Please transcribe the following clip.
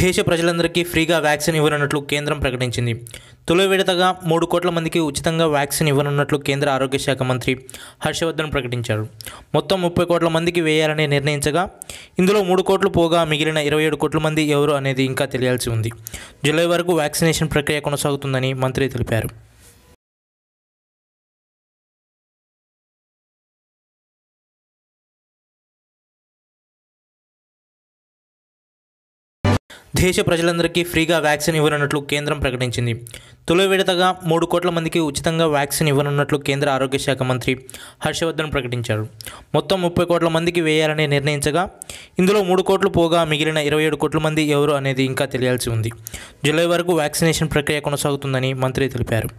దేశ ప్రజలందరికీ ఫ్రీగా వ్యాక్సిన్ ఇవ్వనున్నట్లు కేంద్రం ప్రకటించింది తొలి విడతగా మూడు కోట్ల మందికి ఉచితంగా వ్యాక్సిన్ ఇవ్వనున్నట్లు కేంద్ర ఆరోగ్య శాఖ మంత్రి హర్షవర్ధన్ ప్రకటించారు మొత్తం ముప్పై కోట్ల మందికి వేయాలని నిర్ణయించగా ఇందులో మూడు కోట్లు పోగా మిగిలిన ఇరవై ఏడు కోట్ల మంది ఎవరు అనేది ఇంకా తెలియాల్సి ఉంది జూలై వరకు వ్యాక్సినేషన్ ప్రక్రియ కొనసాగుతుందని మంత్రి తెలిపారు దేశ ప్రజలందరికీ ఫ్రీగా వ్యాక్సిన్ ఇవ్వనున్నట్లు కేంద్రం ప్రకటించింది తొలి విడతగా మూడు కోట్ల మందికి ఉచితంగా వ్యాక్సిన్ ఇవ్వనున్నట్లు కేంద్ర ఆరోగ్య శాఖ మంత్రి హర్షవర్ధన్ ప్రకటించారు మొత్తం ముప్పై కోట్ల మందికి వేయాలని నిర్ణయించగా ఇందులో మూడు కోట్లు పోగా మిగిలిన ఇరవై ఏడు కోట్ల మంది ఎవరు అనేది ఇంకా తెలియాల్సి ఉంది జూలై వరకు వ్యాక్సినేషన్ ప్రక్రియ కొనసాగుతుందని మంత్రి తెలిపారు